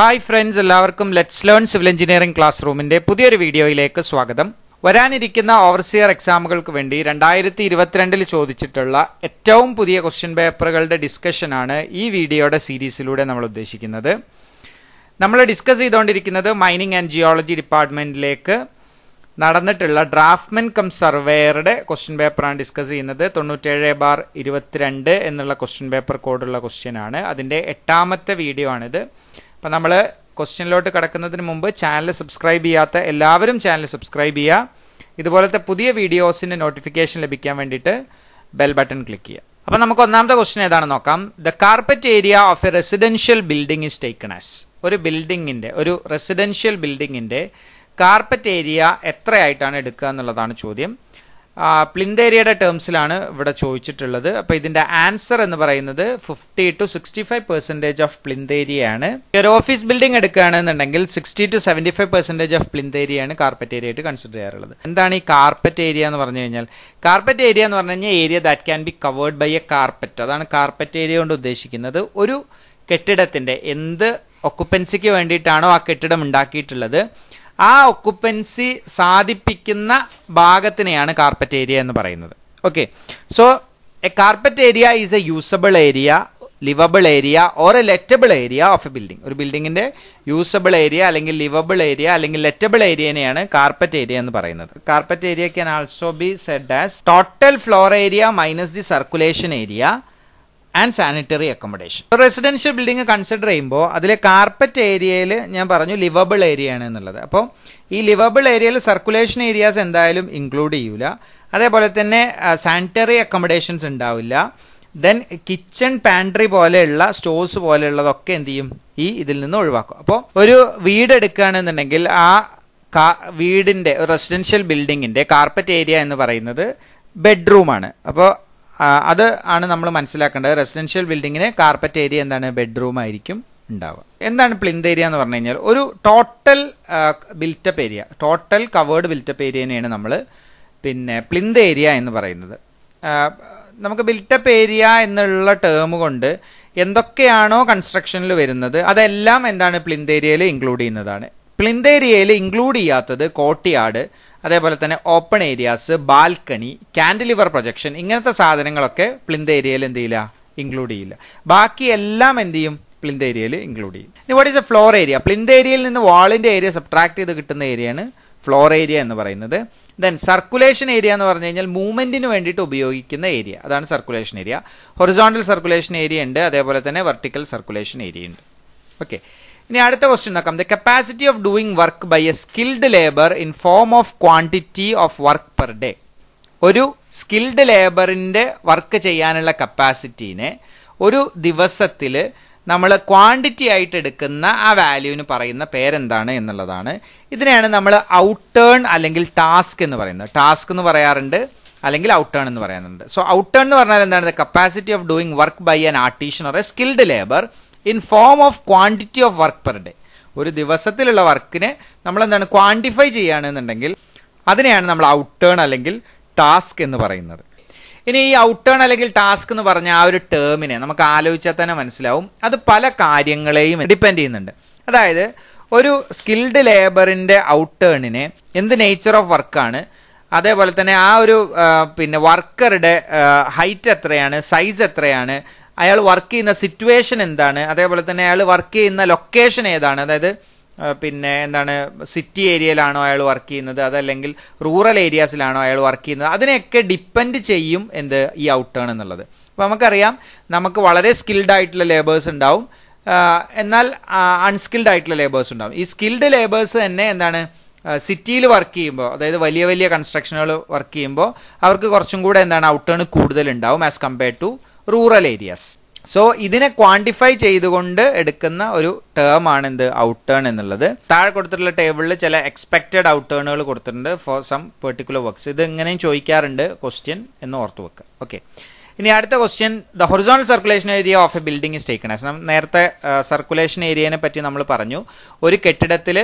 hi friends എല്ലാവർക്കും let's learn civil engineering class റൂമിന്റെ പുതിയൊരു വീഡിയോയിലേക്ക് സ്വാഗതം വരാനിരിക്കുന്ന ഓവർസിയർ എക്സാമുകൾക്ക് വേണ്ടി രണ്ടായിരത്തി ഇരുപത്തിരണ്ടിൽ ചോദിച്ചിട്ടുള്ള ഏറ്റവും പുതിയ ക്വസ്റ്റ്യൻ പേപ്പറുകളുടെ ഡിസ്കഷനാണ് ഈ വീഡിയോയുടെ സീരീസിലൂടെ നമ്മൾ ഉദ്ദേശിക്കുന്നത് നമ്മൾ ഡിസ്കസ് ചെയ്തുകൊണ്ടിരിക്കുന്നത് മൈനിങ് ആൻഡ് ജിയോളജി ഡിപ്പാർട്ട്മെന്റിലേക്ക് നടന്നിട്ടുള്ള ഡ്രാഫ്റ്റ്മെൻ കം സർവേയറുടെ ക്വസ്റ്റ്യൻ പേപ്പറാണ് ഡിസ്കസ് ചെയ്യുന്നത് തൊണ്ണൂറ്റേഴ് ബാർ ഇരുപത്തിരണ്ട് എന്നുള്ള ക്വസ്റ്റ്യൻ പേപ്പർ കോഡുള്ള ക്വസ്റ്റ്യൻ ആണ് അതിൻ്റെ എട്ടാമത്തെ വീഡിയോ ആണിത് അപ്പം നമ്മൾ ക്വസ്റ്റ്യനിലോട്ട് കിടക്കുന്നതിന് മുമ്പ് ചാനൽ സബ്സ്ക്രൈബ് ചെയ്യാത്ത എല്ലാവരും ചാനൽ സബ്സ്ക്രൈബ് ചെയ്യുക ഇതുപോലത്തെ പുതിയ വീഡിയോസിൻ്റെ നോട്ടിഫിക്കേഷൻ ലഭിക്കാൻ വേണ്ടിയിട്ട് ബെൽ ബട്ടൺ ക്ലിക്ക് ചെയ്യുക അപ്പം നമുക്ക് ഒന്നാമത്തെ ക്വസ്റ്റ്യൻ ഏതാണെന്ന് നോക്കാം the carpet area of a residential building is taken as ഒരു ബിൽഡിങ്ങിൻ്റെ ഒരു റെസിഡൻഷ്യൽ ബിൽഡിങ്ങിൻ്റെ കാർപ്പറ്റ് ഏരിയ എത്രയായിട്ടാണ് എടുക്കുക എന്നുള്ളതാണ് ചോദ്യം പ്ലിന്തേരിയയുടെ ടേംസിലാണ് ഇവിടെ ചോദിച്ചിട്ടുള്ളത് അപ്പോൾ ഇതിന്റെ ആൻസർ എന്ന് പറയുന്നത് fifty to sixty five percentage of പ്ലിന്തേരിയാണ് ഒരു ഓഫീസ് ബിൽഡിംഗ് എടുക്കുകയാണെന്നുണ്ടെങ്കിൽ sixty to seventy five percentage of പ്ലിന്തേരിയാണ് കാർപ്പറ്റ് ഏരിയ ആയിട്ട് കൺസിഡർ ചെയ്യാറുള്ളത് എന്താണ് ഈ കാർപ്പറ്റ് ഏരിയ എന്ന് പറഞ്ഞു കഴിഞ്ഞാൽ കാർപ്പറ്റ് ഏരിയ എന്ന് പറഞ്ഞു കഴിഞ്ഞാൽ area that can be covered by a carpet അതാണ് കാർപ്പറ്റ് ഏരിയ കൊണ്ട് ഉദ്ദേശിക്കുന്നത് ഒരു കെട്ടിടത്തിന്റെ എന്ത് ഒക്കുപ്പൻസിക്ക് വേണ്ടിയിട്ടാണോ ആ കെട്ടിടം ഉണ്ടാക്കിയിട്ടുള്ളത് ആ ഒക്കുപ്പൻസി സാധിപ്പിക്കുന്ന ഭാഗത്തിനെയാണ് കാർപ്പറ്റ് ഏരിയ എന്ന് പറയുന്നത് okay so a carpet area is a usable area livable area or a lettable area of a building ഒരു ബിൽഡിങ്ങിന്റെ യൂസബിൾ ഏരിയ അല്ലെങ്കിൽ ലിവബിൾ ഏരിയ അല്ലെങ്കിൽ ലെറ്റബിൾ ഏരിയനെയാണ് കാർപ്പറ്റ് ഏരിയ എന്ന് പറയുന്നത് carpet area can also be said as total floor area minus the circulation area and sanitary accommodation residential building consider ചെയ്യുമ്പോൾ അതിലെ carpet ഏരിയയിൽ ഞാൻ പറഞ്ഞു ലിവബിൾ ഏരിയ ആണ് എന്നുള്ളത് അപ്പോൾ ഈ ലിവബിൾ ഏരിയയിൽ സർക്കുലേഷൻ ഏരിയാസ് എന്തായാലും ഇൻക്ലൂഡ് ചെയ്യൂല അതേപോലെ തന്നെ സാനിറ്ററി അക്കോമഡേഷൻസ് ഉണ്ടാവില്ല ദെൻ കിച്ചൺ പാൻട്രി പോലെയുള്ള സ്റ്റോഴ്സ് പോലെയുള്ളതൊക്കെ എന്ത് ചെയ്യും ഈ ഇതിൽ നിന്ന് ഒഴിവാക്കും അപ്പോൾ ഒരു വീട് എടുക്കുകയാണെന്നുണ്ടെങ്കിൽ ആ വീടിൻ്റെ റെസിഡൻഷ്യൽ ബിൽഡിങ്ങിൻ്റെ കാർപ്പറ്റ് ഏരിയ എന്ന് പറയുന്നത് ബെഡ്റൂമാണ് അപ്പോൾ അത് ആണ് നമ്മൾ മനസ്സിലാക്കേണ്ടത് റെസിഡൻഷ്യൽ ബിൽഡിങ്ങിന് കാർപ്പറ്റ് ഏരിയ എന്താണ് ബെഡ്റൂം ആയിരിക്കും ഉണ്ടാവുക എന്താണ് പ്ലിന്ത് ഏരിയ എന്ന് പറഞ്ഞു കഴിഞ്ഞാൽ ഒരു total built up area total covered built up ഏരിയനെയാണ് നമ്മൾ പിന്നെ പ്ലിന്ത് ഏരിയ എന്ന് പറയുന്നത് നമുക്ക് ബിൽറ്റപ്പ് ഏരിയ എന്നുള്ള ടേം കൊണ്ട് എന്തൊക്കെയാണോ കൺസ്ട്രക്ഷനിൽ വരുന്നത് അതെല്ലാം എന്താണ് പ്ലിന്ത് ഏരിയയിൽ ഇൻക്ലൂഡ് ചെയ്യുന്നതാണ് പ്ലിന്ത് ഏരിയയിൽ ഇൻക്ലൂഡ് ചെയ്യാത്തത് കോട്ടിയാട് അതേപോലെ തന്നെ open areas balcony cantilever projection ഇങ്ങനത്തെ സാധനങ്ങളൊക്കെ പ്ലിന്ത് ഏരിയയിൽ എന്ത് ചെയ്യില്ല ഇൻക്ലൂഡ് ചെയ്യില്ല ബാക്കി എല്ലാം എന്ത് ചെയ്യും പ്ലിന്ത് ഏരിയയിൽ ഇൻക്ലൂഡ് ചെയ്യും ഇനി what is a floor area plinth ഏരിയയിൽ നിന്ന് വാളിന്റെ ഏരിയ സബ്ട്രാക്ട് ചെയ്ത് കിട്ടുന്ന ഏരിയയാണ് ഫ്ലോർ ഏരിയ എന്ന് പറയുന്നത് ദെൻ സർക്കുലേഷൻ ഏരിയ എന്ന് പറഞ്ഞു കഴിഞ്ഞാൽ മൂവ്മെന്റിന് വേണ്ടിയിട്ട് ഉപയോഗിക്കുന്ന ഏരിയ അതാണ് circulation area horizontal circulation area ഉണ്ട് അതേപോലെ തന്നെ വെർട്ടിക്കൽ സർക്കുലേഷൻ ഏരിയ ഉണ്ട് ഓക്കെ ഇനി അടുത്ത ക്വസ്റ്റ്യൻ നോക്കാം the capacity of doing work by a skilled labour in form of quantity of work per day ഒരു സ്കിൽഡ് ലേബറിന്റെ വർക്ക് ചെയ്യാനുള്ള കപ്പാസിറ്റീനെ ഒരു ദിവസത്തിൽ നമ്മൾ ക്വാണ്ടിറ്റി ആയിട്ട് എടുക്കുന്ന ആ വാല്യൂവിന് പറയുന്ന പേരെന്താണ് എന്നുള്ളതാണ് ഇതിനെയാണ് നമ്മൾ ഔട്ടേൺ അല്ലെങ്കിൽ ടാസ്ക് എന്ന് പറയുന്നത് ടാസ്ക് എന്ന് പറയാറുണ്ട് അല്ലെങ്കിൽ ഔട്ടേൺ എന്ന് പറയാറുണ്ട് സോ ഔട്ടേൺ എന്ന് പറഞ്ഞാൽ എന്താണ് capacity of doing work by an artisan or a skilled labour in form of quantity of work per day ഒരു ദിവസത്തിലുള്ള വർക്കിനെ നമ്മൾ എന്താണ് ക്വാണ്ടിഫൈ ചെയ്യുകയാണെന്നുണ്ടെങ്കിൽ അതിനെയാണ് നമ്മൾ ഔട്ടേൺ അല്ലെങ്കിൽ ടാസ്ക് എന്ന് പറയുന്നത് ഇനി ഈ ഔട്ടേൺ അല്ലെങ്കിൽ ടാസ്ക് എന്ന് പറഞ്ഞ ആ ഒരു ടേമിനെ നമുക്ക് ആലോചിച്ചാൽ തന്നെ മനസ്സിലാവും അത് പല കാര്യങ്ങളെയും ഡിപ്പെൻഡ് ചെയ്യുന്നുണ്ട് അതായത് ഒരു സ്കിൽഡ് ലേബറിൻ്റെ ഔട്ടേണിനെ എന്ത് നേച്ചർ ഓഫ് വർക്കാണ് അതേപോലെ തന്നെ ആ ഒരു പിന്നെ വർക്കറുടെ ഹൈറ്റ് എത്രയാണ് സൈസ് എത്രയാണ് അയാൾ വർക്ക് ചെയ്യുന്ന സിറ്റുവേഷൻ എന്താണ് അതേപോലെ തന്നെ അയാൾ വർക്ക് ചെയ്യുന്ന ലൊക്കേഷൻ ഏതാണ് അതായത് പിന്നെ എന്താണ് സിറ്റി ഏരിയയിലാണോ അയാൾ വർക്ക് ചെയ്യുന്നത് അതല്ലെങ്കിൽ റൂറൽ ഏരിയാസിലാണോ അയാൾ വർക്ക് ചെയ്യുന്നത് അതിനെയൊക്കെ ഡിപ്പെൻഡ് ചെയ്യും എന്ത് ഈ ഔട്ടേൺ എന്നുള്ളത് അപ്പോൾ നമുക്കറിയാം നമുക്ക് വളരെ സ്കിൽഡ് ആയിട്ടുള്ള ലേബേഴ്സ് ഉണ്ടാവും എന്നാൽ അൺസ്കിൽഡ് ആയിട്ടുള്ള ലേബേഴ്സ് ഉണ്ടാവും ഈ സ്കിൽഡ് ലേബേഴ്സ് തന്നെ എന്താണ് സിറ്റിയിൽ വർക്ക് ചെയ്യുമ്പോൾ അതായത് വലിയ വലിയ കൺസ്ട്രക്ഷനുകൾ വർക്ക് ചെയ്യുമ്പോൾ അവർക്ക് കുറച്ചും കൂടെ എന്താണ് ഔട്ടേൺ കൂടുതലുണ്ടാവും as compared to rural areas so ഇതിനെ ക്വാണ്ടിഫൈ ചെയ്തുകൊണ്ട് എടുക്കുന്ന ഒരു ടേം ആണ് എന്ത് ഔട്ട് ടേൺ എന്നുള്ളത് താഴെ കൊടുത്തിട്ടുള്ള ടേബിളിൽ ചില എക്സ്പെക്റ്റഡ് ഔട്ട് ടേണുകൾ കൊടുത്തിട്ടുണ്ട് ഫോർ സം പെർട്ടിക്കുലർ വർക്ക്സ് ഇത് എങ്ങനെയും ചോദിക്കാറുണ്ട് ക്വസ്റ്റ്യൻ എന്ന് ഓർത്ത് വെക്കുക ഓക്കെ ഇനി അടുത്ത question the horizontal circulation area of a building is taken as നേരത്തെ സർക്കുലേഷൻ ഏരിയനെ പറ്റി നമ്മൾ പറഞ്ഞു ഒരു കെട്ടിടത്തിൽ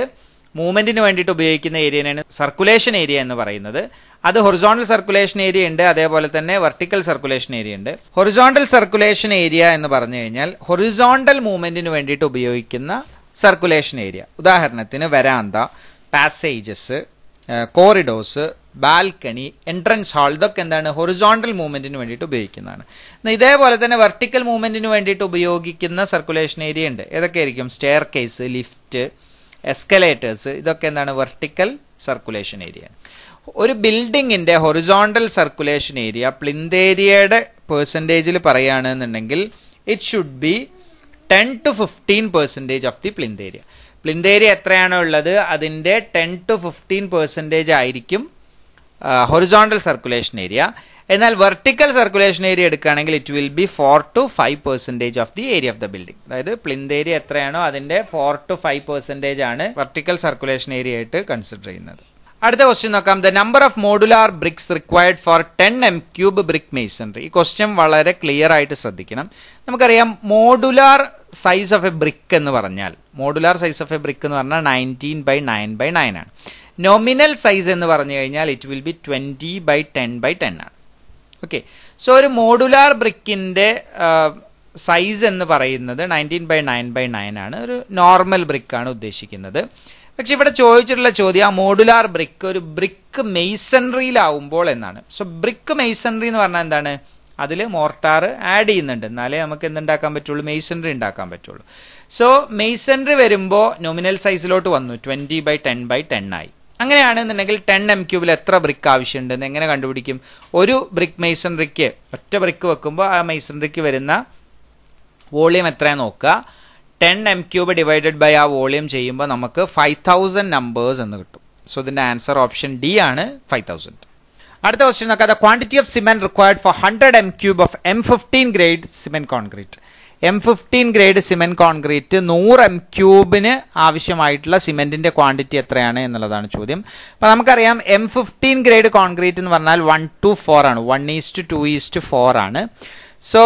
മൂവ്മെന്റിന് വേണ്ടിയിട്ട് ഉപയോഗിക്കുന്ന ഏരിയനാണ് സർക്കുലേഷൻ ഏരിയ എന്ന് പറയുന്നത് അത് ഹൊറിസോണ്ടൽ സർക്കുലേഷൻ ഏരിയ ഉണ്ട് അതേപോലെ തന്നെ വെർട്ടിക്കൽ സർക്കുലേഷൻ ഏരിയ ഉണ്ട് ഹൊറിസോണ്ടൽ സർക്കുലേഷൻ ഏരിയ എന്ന് പറഞ്ഞു കഴിഞ്ഞാൽ ഹൊറിസോണ്ടൽ മൂവ്മെന്റിന് വേണ്ടിയിട്ട് ഉപയോഗിക്കുന്ന സർക്കുലേഷൻ ഏരിയ ഉദാഹരണത്തിന് വരാന്ത passages corridors balcony entrance hall ഇതൊക്കെ എന്താണ് ഹൊറിസോണ്ടൽ മൂവ്മെന്റിന് വേണ്ടിയിട്ട് ഉപയോഗിക്കുന്നതാണ് ഇതേപോലെ തന്നെ വെർട്ടിക്കൽ മൂവ്മെന്റിന് വേണ്ടിയിട്ട് ഉപയോഗിക്കുന്ന സർക്കുലേഷൻ ഏരിയ ഉണ്ട് ആയിരിക്കും സ്റ്റെയർ കേസ് ലിഫ്റ്റ് എസ്കലേറ്റേഴ്സ് ഇതൊക്കെ എന്താണ് വെർട്ടിക്കൽ സർക്കുലേഷൻ ഏരിയ ഒരു ബിൽഡിങ്ങിൻ്റെ ഹൊറിസോണ്ടൽ സർക്കുലേഷൻ ഏരിയ പ്ലിന്തേരിയയുടെ പേഴ്സൻറ്റേജിൽ പറയുകയാണെന്നുണ്ടെങ്കിൽ it should be ten to fifteen percentage of the plinth area plinth area എത്രയാണോ ഉള്ളത് അതിൻ്റെ ടെൻ ടു ഫിഫ്റ്റീൻ പെർസെൻറ്റേജ് ആയിരിക്കും ഹൊറിസോണ്ടൽ സർക്കുലേഷൻ ഏരിയ എന്നാൽ വെർട്ടിക്കൽ സർക്കുലേഷൻ ഏരിയ എടുക്കുകയാണെങ്കിൽ it will be four to five percentage of the area of the building അതായത് plinth area എത്രയാണോ അതിൻ്റെ four to five percentage ആണ് വെർട്ടിക്കൽ സർക്കുലേഷൻ ഏരിയ ആയിട്ട് consider ചെയ്യുന്നത് അടുത്ത ക്വസ്റ്റ്യൻ നോക്കാം the number of modular bricks required for ten M cube brick masonry ഈ question വളരെ ക്ലിയർ ആയിട്ട് ശ്രദ്ധിക്കണം നമുക്കറിയാം modular size of a brick എന്ന് പറഞ്ഞാൽ modular size of a brick എന്ന് പറഞ്ഞാൽ nineteen by nine by nine ആണ് നോമിനൽ സൈസ് എന്ന് പറഞ്ഞു കഴിഞ്ഞാൽ it will be twenty by ten by ten ആണ് ഓക്കെ സോ ഒരു മോഡുലാർ ബ്രിക്കിൻ്റെ സൈസ് എന്ന് പറയുന്നത് nineteen by nine by nine ആണ് ഒരു നോർമൽ ബ്രിക്കാണ് ഉദ്ദേശിക്കുന്നത് പക്ഷെ ഇവിടെ ചോദിച്ചിട്ടുള്ള ചോദ്യം ആ മോഡുലാർ ബ്രിക്ക് ഒരു ബ്രിക്ക് മെയ്സൺറിയിലാവുമ്പോൾ എന്നാണ് സോ ബ്രിക്ക് മെയ്സൺറി എന്ന് പറഞ്ഞാൽ എന്താണ് അതിൽ മോർട്ടാർ ആഡ് ചെയ്യുന്നുണ്ട് എന്നാലേ നമുക്ക് എന്തുണ്ടാക്കാൻ പറ്റുള്ളൂ മെയ്സൺറി ഉണ്ടാക്കാൻ പറ്റുള്ളൂ സോ മെയ്സൺറി വരുമ്പോൾ നോമിനൽ സൈസിലോട്ട് വന്നു twenty by ten by ten ആയി അങ്ങനെയാണെന്നുണ്ടെങ്കിൽ ടെൻ എം ക്യൂബിൽ എത്ര ബ്രിക്ക് ആവശ്യമുണ്ടെന്ന് എങ്ങനെ കണ്ടുപിടിക്കും ഒരു ബ്രിക്ക് മെയ്സൺറിക്ക് ഒറ്റ ബ്രിക്ക് വെക്കുമ്പോൾ ആ മെയ്സൺറിക്ക് വരുന്ന വോളിയം എത്രയാണ് നോക്കുക ten M cube divided by ആ വോളിയം ചെയ്യുമ്പോൾ നമുക്ക് ഫൈവ് തൗസൻഡ് നമ്പേഴ്സ് എന്ന് കിട്ടും സോ ഇതിന്റെ ആൻസർ ഓപ്ഷൻ ഡി ആണ് ഫൈവ് തൗസൻഡ് അടുത്ത ക്വസ്റ്റ്യൻ നോക്കാം the quantity of cement required for hundred M cube of M fifteen grade cement concrete M fifteen grade cement concrete നൂറ് M ക്യൂബിന് ആവശ്യമായിട്ടുള്ള സിമെന്റിന്റെ ക്വാണ്ടിറ്റി എത്രയാണ് എന്നുള്ളതാണ് ചോദ്യം അപ്പോൾ നമുക്കറിയാം എം ഫിഫ്റ്റീൻ ഗ്രേഡ് കോൺക്രീറ്റ് എന്ന് പറഞ്ഞാൽ വൺ ടു ഫോർ ആണ് one is to two is to four ആണ് so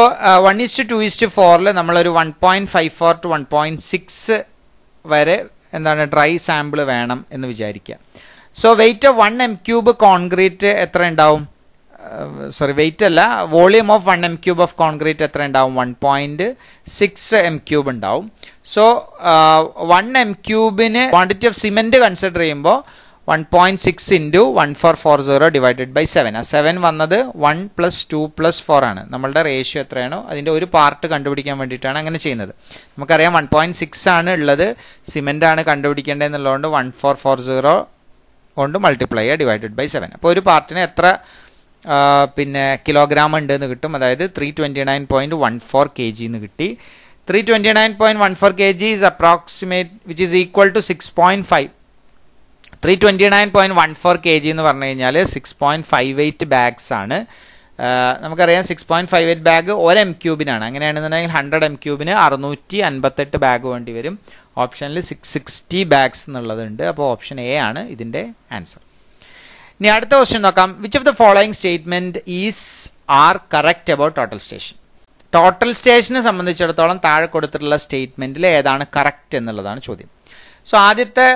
one is to two is to ഫോറിൽ നമ്മളൊരു one point five four to one point six വരെ എന്താണ് ഡ്രൈ സാമ്പിൾ വേണം എന്ന് വിചാരിക്കുക so weight of one M cube concrete എത്ര ഉണ്ടാവും സോറി വെയിറ്റ് അല്ല volume of one M cube of concrete എത്ര ഉണ്ടാവും one point six M cube ഉണ്ടാവും സോ വൺ എം ക്യൂബിന് ക്വാണ്ടിറ്റി ഓഫ് സിമെന്റ് കൺസിഡർ ചെയ്യുമ്പോൾ one point six into one four four zero divided by seven ആ seven വന്നത് one plus two plus four ആണ് നമ്മളുടെ ratio എത്രയാണോ അതിൻ്റെ ഒരു പാർട്ട് കണ്ടുപിടിക്കാൻ വേണ്ടിയിട്ടാണ് അങ്ങനെ ചെയ്യുന്നത് നമുക്കറിയാം വൺ പോയിൻറ്റ് സിക്സ് ആണ് ഉള്ളത് സിമെൻ്റ് ആണ് കണ്ടുപിടിക്കേണ്ടതെന്നുള്ളതുകൊണ്ട് വൺ ഫോർ ഫോർ സീറോ കൊണ്ട് മൾട്ടിപ്ലൈ ചെയ്യുക ഡിവൈഡഡ് ബൈ സെവൻ അപ്പോൾ ഒരു പാർട്ടിന് എത്ര പിന്നെ കിലോഗ്രാം ഉണ്ട് എന്ന് കിട്ടും അതായത് three twenty nine point one four K G എന്ന് കിട്ടി three twenty nine point one four K G is approximate which is equal to six point five three twenty nine point one four K G എന്ന് പറഞ്ഞു കഴിഞ്ഞാൽ six point five eight bags ആണ് നമുക്കറിയാം six point five eight bag ഒരു M ക്യൂബിനാണ് അങ്ങനെയാണെന്നുണ്ടെങ്കിൽ hundred M ക്യൂബിന് അറുന്നൂറ്റി അൻപത്തെട്ട് ബാഗ് വേണ്ടി വരും ഓപ്ഷനിൽ സിക്സ് സിക്സ്റ്റി ബാഗ്സ് എന്നുള്ളതുണ്ട് അപ്പോൾ ഓപ്ഷൻ എ ആണ് ഇതിൻ്റെ ആൻസർ ഇനി അടുത്ത ക്വസ്റ്റ്യൻ നോക്കാം which of the following statement is are correct about total station total സ്റ്റേഷനെ സംബന്ധിച്ചിടത്തോളം താഴെ കൊടുത്തിട്ടുള്ള സ്റ്റേറ്റ്മെന്റിൽ ഏതാണ് കറക്റ്റ് എന്നുള്ളതാണ് ചോദ്യം സോ ആദ്യത്തെ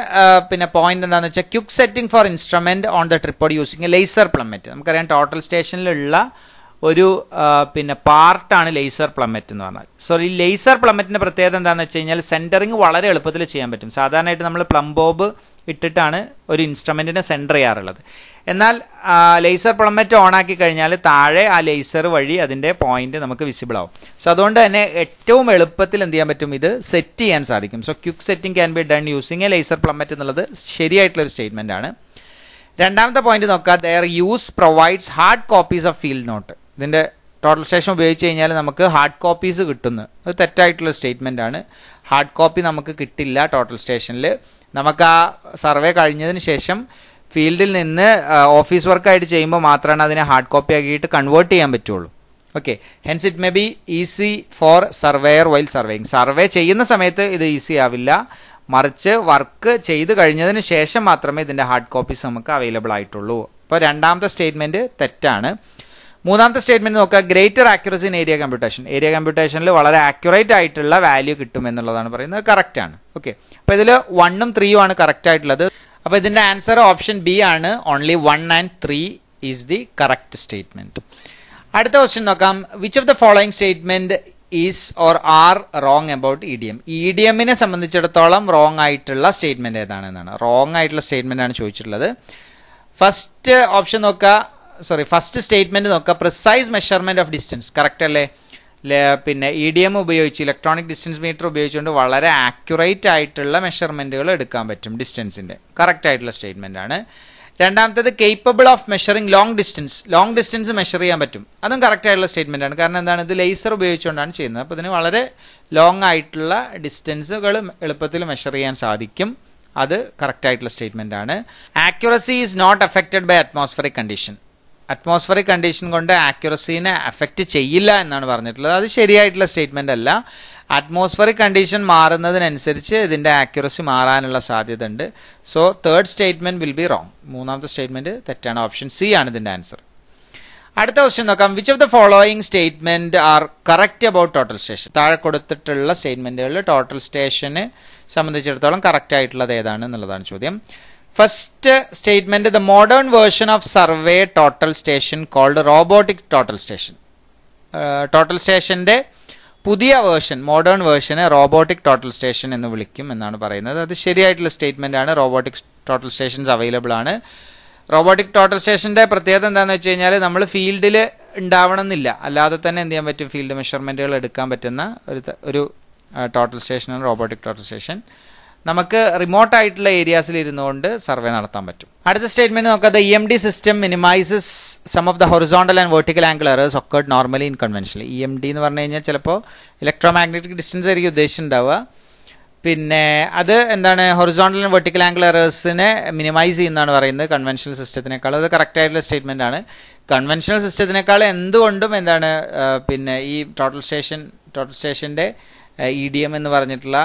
പിന്നെ പോയിന്റ് എന്താണെന്ന് വെച്ചാൽ quick setting for instrument on the tripod using laser plummet നമുക്കറിയാം ടോട്ടൽ സ്റ്റേഷനിലുള്ള ഒരു പിന്നെ പാർട്ടാണ് ലേസർ പ്ലമ്മറ്റ് എന്ന് പറഞ്ഞാൽ സോ ഈ ലേസർ പ്ലമറ്റിന്റെ പ്രത്യേകത എന്താണെന്ന് വെച്ച് കഴിഞ്ഞാൽ സെൻറ്ററിങ് വളരെ എളുപ്പത്തിൽ ചെയ്യാൻ പറ്റും സാധാരണയായിട്ട് നമ്മൾ പ്ലംബോബ് ഇട്ടിട്ടാണ് ഒരു ഇൻസ്ട്രുമെൻറ്റിനെ സെൻഡർ ചെയ്യാറുള്ളത് എന്നാൽ ലേസർ പ്ലമറ്റ് ഓൺ ആക്കി കഴിഞ്ഞാൽ താഴെ ആ ലേസർ വഴി അതിൻ്റെ പോയിന്റ് നമുക്ക് വിസിബിൾ ആവും സോ അതുകൊണ്ട് തന്നെ ഏറ്റവും എളുപ്പത്തിൽ എന്ത് ചെയ്യാൻ പറ്റും ഇത് സെറ്റ് ചെയ്യാൻ സാധിക്കും so quick setting can be done using a laser plummet എന്നുള്ളത് ശരിയായിട്ടുള്ള ഒരു സ്റ്റേറ്റ്മെൻ്റ് ആണ് രണ്ടാമത്തെ പോയിന്റ് നോക്കുക their use provides hard copies of field note ഇതിൻ്റെ ടോട്ടൽ സ്റ്റേഷൻ ഉപയോഗിച്ച് കഴിഞ്ഞാൽ നമുക്ക് ഹാർഡ് കോപ്പീസ് കിട്ടുന്നു അത് തെറ്റായിട്ടുള്ള സ്റ്റേറ്റ്മെൻ്റ് ആണ് ഹാർഡ് കോപ്പി നമുക്ക് കിട്ടില്ല ടോട്ടൽ സ്റ്റേഷനിൽ നമുക്ക് ആ സർവേ കഴിഞ്ഞതിന് ശേഷം ഫീൽഡിൽ നിന്ന് ഓഫീസ് വർക്കായിട്ട് ചെയ്യുമ്പോൾ മാത്രമാണ് അതിനെ ഹാർഡ് കോപ്പി ആക്കിയിട്ട് കൺവേർട്ട് ചെയ്യാൻ പറ്റുള്ളൂ okay hence it may be easy for surveyor while surveying survey ചെയ്യുന്ന സമയത്ത് ഇത് ഈസി ആവില്ല മറിച്ച് വർക്ക് ചെയ്ത് കഴിഞ്ഞതിന് ശേഷം മാത്രമേ ഇതിൻ്റെ ഹാർഡ് കോപ്പീസ് നമുക്ക് അവൈലബിൾ ആയിട്ടുള്ളൂ അപ്പോൾ രണ്ടാമത്തെ സ്റ്റേറ്റ്മെൻറ്റ് തെറ്റാണ് മൂന്നാമത്തെ സ്റ്റേറ്റ്മെന്റ് നോക്കുക greater accuracy in area computation area കമ്പ്യൂട്ടേഷനിൽ വളരെ ആക്യുറേറ്റ് ആയിട്ടുള്ള വാല്യൂ കിട്ടും എന്നുള്ളതാണ് പറയുന്നത് കറക്റ്റ് ആണ് ഓക്കെ അപ്പോൾ ഇതിൽ വണ്ണും ത്രീയും ആണ് കറക്റ്റ് ആയിട്ടുള്ളത് അപ്പോൾ ഇതിന്റെ ആൻസർ ഓപ്ഷൻ ബി ആണ് only one and three is the correct statement അടുത്ത ക്വസ്റ്റ്യൻ നോക്കാം which of the following statement is or are wrong about E D M E D എമ്മിനെ സംബന്ധിച്ചിടത്തോളം റോങ് ആയിട്ടുള്ള സ്റ്റേറ്റ്മെന്റ് ഏതാണെന്നാണ് റോങ് ആയിട്ടുള്ള സ്റ്റേറ്റ്മെന്റ് ആണ് ചോദിച്ചിട്ടുള്ളത് ഫസ്റ്റ് ഓപ്ഷൻ നോക്കുക സോറി ഫസ്റ്റ് സ്റ്റേറ്റ്മെൻറ്റ് നോക്കുക precise measurement of distance correct അല്ലേ പിന്നെ ഇ ഡി എം ഉപയോഗിച്ച് ഇലക്ട്രോണിക് ഡിസ്റ്റൻസ് മീറ്റർ ഉപയോഗിച്ചുകൊണ്ട് വളരെ ആക്യുറേറ്റ് ആയിട്ടുള്ള മെഷർമെൻറ്റുകൾ എടുക്കാൻ പറ്റും ഡിസ്റ്റൻസിൻ്റെ കറക്റ്റ് ആയിട്ടുള്ള സ്റ്റേറ്റ്മെൻ്റ് ആണ് രണ്ടാമത്തേത് capable of measuring long distance long distance measure ചെയ്യാൻ പറ്റും അതും കറക്റ്റ് ആയിട്ടുള്ള സ്റ്റേറ്റ്മെൻ്റ് ആണ് കാരണം എന്താണ് ഇത് ലേസർ ഉപയോഗിച്ചുകൊണ്ടാണ് ചെയ്യുന്നത് അപ്പോൾ ഇതിന് വളരെ ലോങ് ആയിട്ടുള്ള ഡിസ്റ്റൻസുകൾ എളുപ്പത്തിൽ മെഷർ ചെയ്യാൻ സാധിക്കും അത് കറക്റ്റ് ആയിട്ടുള്ള സ്റ്റേറ്റ്മെൻ്റ് ആണ് accuracy is not affected by atmospheric condition atmospheric condition കൊണ്ട് ആക്യുറസീനെ അഫക്റ്റ് ചെയ്യില്ല എന്നാണ് പറഞ്ഞിട്ടുള്ളത് അത് ശരിയായിട്ടുള്ള സ്റ്റേറ്റ്മെന്റ് അല്ല അറ്റ്മോസ്ഫറിക് കണ്ടീഷൻ മാറുന്നതിനനുസരിച്ച് ഇതിന്റെ ആക്യുറസി മാറാനുള്ള സാധ്യത ഉണ്ട് so third statement will be wrong മൂന്നാമത്തെ സ്റ്റേറ്റ്മെന്റ് തെറ്റാണ് ഓപ്ഷൻ സി ആണ് ഇതിന്റെ ആൻസർ അടുത്ത ക്വസ്റ്റ്യൻ നോക്കാം which of the following statement are correct about total station താഴെ കൊടുത്തിട്ടുള്ള സ്റ്റേറ്റ്മെന്റുകളിൽ ടോട്ടൽ സ്റ്റേഷന് സംബന്ധിച്ചിടത്തോളം കറക്റ്റ് ആയിട്ടുള്ളത് ഏതാണ് എന്നുള്ളതാണ് ചോദ്യം first statement the modern version of survey total station called robotic total station total സ്റ്റേഷന്റെ പുതിയ വേർഷൻ മോഡേൺ വേർഷനെ റോബോട്ടിക് ടോട്ടൽ സ്റ്റേഷൻ എന്ന് വിളിക്കും എന്നാണ് പറയുന്നത് അത് ശരിയായിട്ടുള്ള സ്റ്റേറ്റ്മെന്റ് ആണ് റോബോട്ടിക് ടോട്ടൽ സ്റ്റേഷൻസ് അവൈലബിൾ ആണ് റോബോട്ടിക് ടോട്ടൽ സ്റ്റേഷന്റെ പ്രത്യേകത എന്താണെന്ന് വെച്ച് കഴിഞ്ഞാൽ നമ്മൾ ഫീൽഡിൽ ഉണ്ടാവണം എന്നില്ല അല്ലാതെ തന്നെ എന്ത് ചെയ്യാൻ പറ്റും ഫീൽഡ് മെഷർമെന്റുകൾ എടുക്കാൻ പറ്റുന്ന ഒരു ഒരു ടോട്ടൽ സ്റ്റേഷനാണ് റോബോട്ടിക് ടോട്ടൽ സ്റ്റേഷൻ നമുക്ക് റിമോട്ട് ആയിട്ടുള്ള ഏരിയാസിൽ ഇരുന്നുകൊണ്ട് സർവേ നടത്താൻ പറ്റും അടുത്ത സ്റ്റേറ്റ്മെന്റ് നോക്കുക the E M D system minimizes sum of the horizontal and vertical angle errors occurred normally in conventional E M D എന്ന് പറഞ്ഞു കഴിഞ്ഞാൽ ചിലപ്പോൾ ഇലക്ട്രോ മാഗ്നറ്റിക് ഡിസ്റ്റൻസ് ആയിരിക്കും ഉണ്ടാവുക പിന്നെ അത് എന്താണ് ഹൊറിസോണ്ടൽ ആൻഡ് വെർട്ടിക്കൽ ആംഗിൾ എറേഴ്സിനെ മിനിമൈസ് ചെയ്യുന്നതാണ് പറയുന്നത് കൺവെൻഷണൽ സിസ്റ്റത്തിനേക്കാൾ അത് കറക്റ്റ് ആയിട്ടുള്ള സ്റ്റേറ്റ്മെന്റ് ആണ് കൺവെൻഷണൽ സിസ്റ്റത്തിനേക്കാൾ എന്തുകൊണ്ടും എന്താണ് പിന്നെ ഈ ടോട്ടൽ സ്റ്റേഷൻ ടോട്ടൽ സ്റ്റേഷന്റെ ഇ ഡി എം എന്ന് പറഞ്ഞിട്ടുള്ള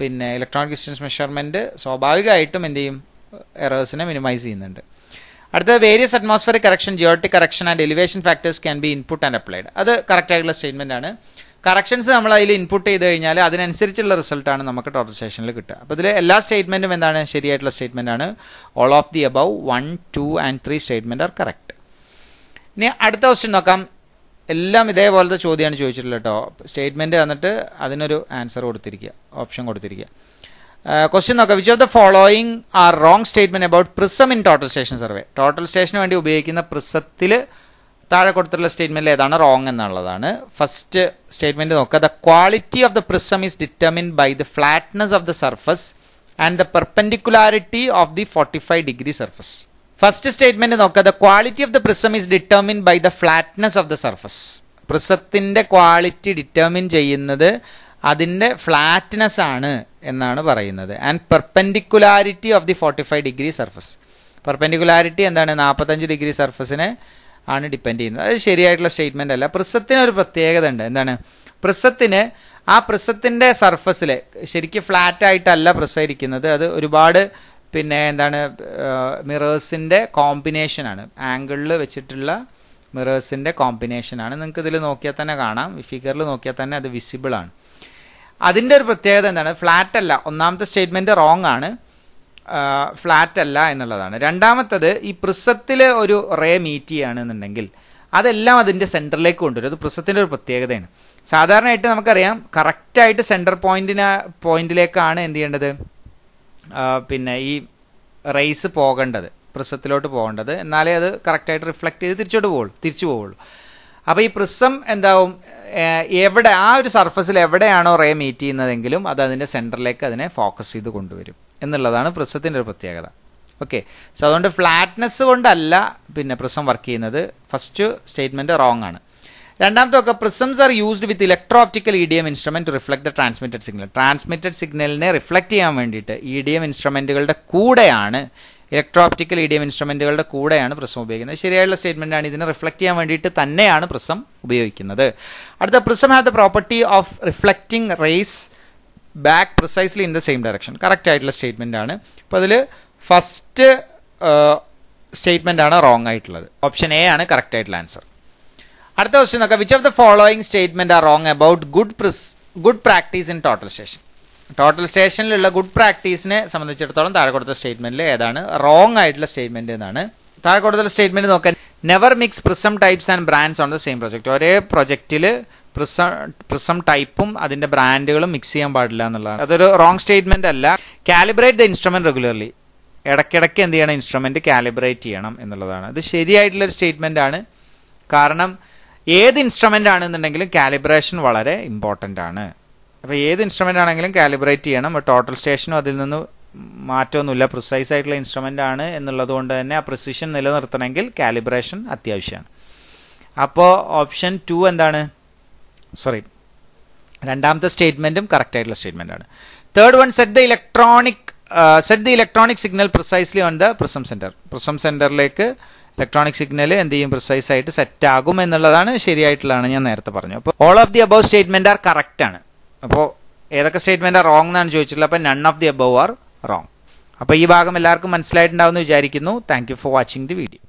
പിന്നെ ഇലക്ട്രോണിക് ഡിസ്റ്റൻസ് മെഷർമെൻറ്റ് സ്വാഭാവികമായിട്ടും എന്ത് ചെയ്യും എറേഴ്സിനെ മിനിമൈസ് ചെയ്യുന്നുണ്ട് അടുത്തത് various atmosphere correction geodetic correction and elevation factors can be input and applied അത് കറക്റ്റായിട്ടുള്ള സ്റ്റേറ്റ്മെൻ്റ് ആണ് കറക്ഷൻസ് നമ്മൾ അതിൽ ഇൻപുട്ട് ചെയ്ത് കഴിഞ്ഞാൽ അതിനനുസരിച്ചുള്ള റിസൾട്ടാണ് നമുക്ക് ടോട്ടൽ സ്റ്റേഷനിൽ കിട്ടുക അപ്പോൾ ഇതിൽ എല്ലാ സ്റ്റേറ്റ്മെന്റും എന്താണ് ശരിയായിട്ടുള്ള സ്റ്റേറ്റ്മെൻ്റ് ആണ് all of the above one two and three statement are correct ഇനി അടുത്ത ക്വസ്റ്റ്യൻ നോക്കാം എല്ലാം ഇതേപോലത്തെ ചോദ്യമാണ് ചോദിച്ചിട്ടുള്ളത് കേട്ടോ സ്റ്റേറ്റ്മെൻറ്റ് വന്നിട്ട് അതിനൊരു ആൻസർ കൊടുത്തിരിക്കുക ഓപ്ഷൻ കൊടുത്തിരിക്കുക ക്വസ്റ്റ്യൻ നോക്കാം which of the following are wrong statement about prism in total station survey total സ്റ്റേഷന് വേണ്ടി ഉപയോഗിക്കുന്ന പ്രിസത്തിൽ താഴെ കൊടുത്തിട്ടുള്ള സ്റ്റേറ്റ്മെന്റിൽ ഏതാണ് റോങ് എന്നുള്ളതാണ് ഫസ്റ്റ് സ്റ്റേറ്റ്മെന്റ് നോക്കുക the quality of the prism is determine by the flatness of the surface and the perpendicularity of the forty five degree surface first statement നോക്കുക the quality of the prism is determine by the flatness of the surface പ്രിസത്തിന്റെ quality determine ചെയ്യുന്നത് അതിന്റെ flatness ആണ് എന്നാണ് പറയുന്നത് and perpendicularity of the forty five degree surface perpendicularity എന്താണ് നാൽപ്പത്തഞ്ച് degree സർഫസിനെ ആണ് ഡിപ്പെൻഡ് ചെയ്യുന്നത് അത് ശരിയായിട്ടുള്ള സ്റ്റേറ്റ്മെന്റ് അല്ല പ്രിസത്തിന് ഒരു പ്രത്യേകത ഉണ്ട് എന്താണ് പ്രിസത്തിന് ആ പ്രിസത്തിന്റെ സർഫസിൽ ശരിക്കും ഫ്ലാറ്റ് ആയിട്ടല്ല പ്രിസ ഇരിക്കുന്നത് അത് ഒരുപാട് പിന്നെ എന്താണ് മിറേഴ്സിൻ്റെ കോമ്പിനേഷനാണ് ആംഗിളിൽ വെച്ചിട്ടുള്ള മിറേഴ്സിൻ്റെ കോമ്പിനേഷനാണ് നിങ്ങൾക്ക് ഇതിൽ നോക്കിയാൽ തന്നെ കാണാം ഫിഗറിൽ നോക്കിയാൽ തന്നെ അത് വിസിബിൾ ആണ് അതിൻ്റെ ഒരു പ്രത്യേകത എന്താണ് ഫ്ലാറ്റ് അല്ല ഒന്നാമത്തെ സ്റ്റേറ്റ്മെൻറ്റ് റോങ് ആണ് ഫ്ലാറ്റ് അല്ല എന്നുള്ളതാണ് രണ്ടാമത്തത് ഈ പ്രിസത്തിൽ ഒരു റേ മീറ്റ് ചെയ്യുകയാണെന്നുണ്ടെങ്കിൽ അതെല്ലാം അതിൻ്റെ സെൻറ്ററിലേക്ക് കൊണ്ടുവരും അത് പ്രിസത്തിൻ്റെ ഒരു പ്രത്യേകതയാണ് സാധാരണയായിട്ട് നമുക്കറിയാം കറക്റ്റായിട്ട് സെൻറ്റർ പോയിന്റിന് പോയിന്റിലേക്കാണ് എന്ത് ചെയ്യേണ്ടത് പിന്നെ ഈ റേസ് പോകേണ്ടത് പ്രിസത്തിലോട്ട് പോകേണ്ടത് എന്നാലേ അത് കറക്റ്റായിട്ട് റിഫ്ലക്റ്റ് ചെയ്ത് തിരിച്ചോട്ട് പോകുള്ളൂ തിരിച്ചു പോവുള്ളൂ അപ്പോൾ ഈ പ്രിസം എന്താവും എവിടെ ആ ഒരു സർഫസിൽ എവിടെയാണോ റേ മീറ്റ് ചെയ്യുന്നതെങ്കിലും അത് അതിൻ്റെ സെൻറ്ററിലേക്ക് അതിനെ ഫോക്കസ് ചെയ്ത് കൊണ്ടുവരും എന്നുള്ളതാണ് പ്രിസത്തിൻ്റെ ഒരു പ്രത്യേകത ഓക്കെ സോ അതുകൊണ്ട് ഫ്ലാറ്റ്നെസ് കൊണ്ടല്ല പിന്നെ പ്രിസം വർക്ക് ചെയ്യുന്നത് ഫസ്റ്റ് സ്റ്റേറ്റ്മെൻറ്റ് റോങ് ആണ് രണ്ടാമത്തെ ഒക്കെ prisms are used with electro optical E D M instrument to reflect the transmitted signal transmitted സിഗ്നലിനെ റിഫ്ലക്ട് ചെയ്യാൻ വേണ്ടിയിട്ട് ഇ ഡി എം ഇൻസ്ട്രുമെന്റുകളുടെ കൂടെയാണ് electro optical E D M ഇൻസ്ട്രുമെന്റുകളുടെ കൂടെയാണ് പ്രിസം ഉപയോഗിക്കുന്നത് ശരിയായുള്ള സ്റ്റേറ്റ്മെന്റ് ആണ് ഇതിനെ റിഫ്ലക്ട് ചെയ്യാൻ വേണ്ടിയിട്ട് തന്നെയാണ് പ്രിസം ഉപയോഗിക്കുന്നത് അടുത്ത prism have the property of reflecting rays back precisely in the same direction correct ആയിട്ടുള്ള സ്റ്റേറ്റ്മെന്റ് ആണ് അപ്പോൾ അതിൽ ഫസ്റ്റ് സ്റ്റേറ്റ്മെന്റ് ആണ് റോങ് ആയിട്ടുള്ളത് ഓപ്ഷൻ എ ആണ് കറക്റ്റ് ആയിട്ടുള്ള ആൻസർ അടുത്ത ക്വസ്റ്റ്യൻ നോക്കാം which of the following statement are wrong about good good practice in total station total സ്റ്റേഷനിലുള്ള ഗുഡ് പ്രാക്ടീസിനെ സംബന്ധിച്ചിടത്തോളം താഴെ കൊടുത്ത സ്റ്റേറ്റ്മെന്റിൽ ഏതാണ് റോങ് ആയിട്ടുള്ള സ്റ്റേറ്റ്മെന്റ് എന്നാണ് താഴെ കൊടുത്ത സ്റ്റേറ്റ്മെന്റ് നോക്കാൻ never mix prism types and brands on the same project ഒരേ പ്രൊജക്റ്റിൽ പ്രിസം പ്രിസം ടൈപ്പും അതിന്റെ ബ്രാൻഡുകളും മിക്സ് ചെയ്യാൻ പാടില്ല എന്നുള്ളതാണ് അതൊരു റോങ് സ്റ്റേറ്റ്മെന്റ് അല്ല കാലിബ്രേറ്റ് ദ ഇൻസ്ട്രുമെന്റ് റെഗുലർലി ഇടയ്ക്കിടയ്ക്ക് എന്ത് ചെയ്യണം ഇൻസ്ട്രുമെന്റ് കാലിബ്രേറ്റ് ചെയ്യണം എന്നുള്ളതാണ് ഇത് ശരിയായിട്ടുള്ള ഒരു സ്റ്റേറ്റ്മെന്റ് ആണ് കാരണം ഏത് ഇൻസ്ട്രുമെൻ്റ് ആണെന്നുണ്ടെങ്കിലും കാലിബ്രേഷൻ വളരെ ഇമ്പോർട്ടൻ്റ് ആണ് അപ്പോൾ ഏത് ഇൻസ്ട്രുമെൻ്റ് ആണെങ്കിലും കാലിബ്രേറ്റ് ചെയ്യണം ടോട്ടൽ സ്റ്റേഷനും അതിൽ നിന്ന് മാറ്റമൊന്നുമില്ല പ്രിസൈസ് ആയിട്ടുള്ള ഇൻസ്ട്രുമെൻ്റ് ആണ് എന്നുള്ളത് കൊണ്ട് തന്നെ ആ പ്രിസിഷൻ നിലനിർത്തണമെങ്കിൽ കാലിബ്രേഷൻ അത്യാവശ്യമാണ് അപ്പോൾ ഓപ്ഷൻ ടു എന്താണ് സോറി രണ്ടാമത്തെ സ്റ്റേറ്റ്മെൻറ്റും കറക്റ്റ് ആയിട്ടുള്ള സ്റ്റേറ്റ്മെൻ്റ് ആണ് third one set the electronic set the electronic signal precisely on the prism center prism സെൻറ്ററിലേക്ക് ഇലക്ട്രോണിക് സിഗ്നൽ എന്ത് ചെയ്യും പ്രിസൈസ് ആയിട്ട് സെറ്റ് ആകും എന്നുള്ളതാണ് ശരിയായിട്ടുള്ളതാണ് ഞാൻ നേരത്തെ പറഞ്ഞു അപ്പോൾ all of the above statement are correct ആണ് അപ്പോൾ ഏതൊക്കെ സ്റ്റേറ്റ്മെന്റ് ആ റോങ് എന്നാണ് ചോദിച്ചിട്ടുള്ളത് അപ്പോൾ none of the above are wrong അപ്പോൾ ഈ ഭാഗം എല്ലാവർക്കും മനസ്സിലായിട്ടുണ്ടാവുമെന്ന് വിചാരിക്കുന്നു thank you for watching the video